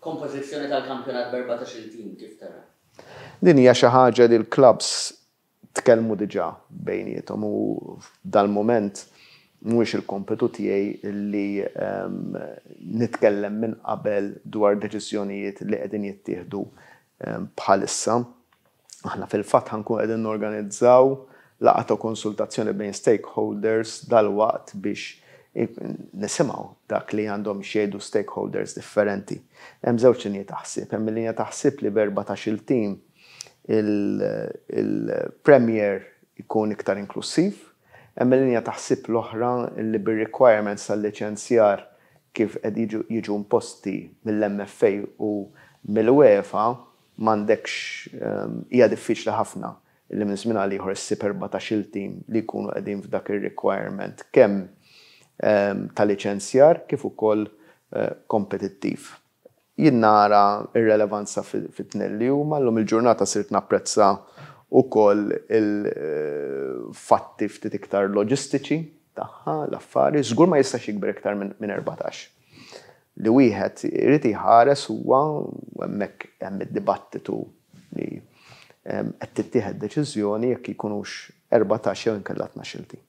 kompożizzjoni tal-kampjonat b'14 tim kif tara? Din hija xi ħaġa li l-klabs tkellmu diġà bejnietom u dal-moment mhuwiex il-kompetu tiegħi li um, nitkellem minn qabel dwar deċiżjonijiet li qegħdin jittieħdu um, bħalissa. Aħna fil-fatt ħankun qegħdin norganizzaw laqgħa konsultazzjoni bejn stakeholders dal-waqt biex nisimaw dak li għandhom xejdu stakeholders differenti. Hemm żewġ linja taħsib, hemm linja taħsib li berba ta' xil-tim il-premier ikun iktar inklusiv, hemm linja taħsib l-oħra li bir-requirements tal-liċenzjar kif qed jiġu imposti mill-MFA u mill-UEFA m'għandekx ehm, hija diffiċli ħafna li minn żmien għal ieħor issib erba' ta' xil-tim li jkunu qegħdin f'dak ir-requirement kemm ta' licenzjar kif ukoll eh, kompetittiv. Jien nara ir-relevanza fit tnell li huma llum il-ġurnata sirt napprezza ukoll il-fatti eh, ftit iktar loġistiċi tagħha l-affari, żgur ma jistax jikber iktar minn 14 li wieħed irid jħares huwa hemmhekk hemm id-dibattitu li qed tittieħed deċiżjoni jekk ikunux 14 jew inkella 12 il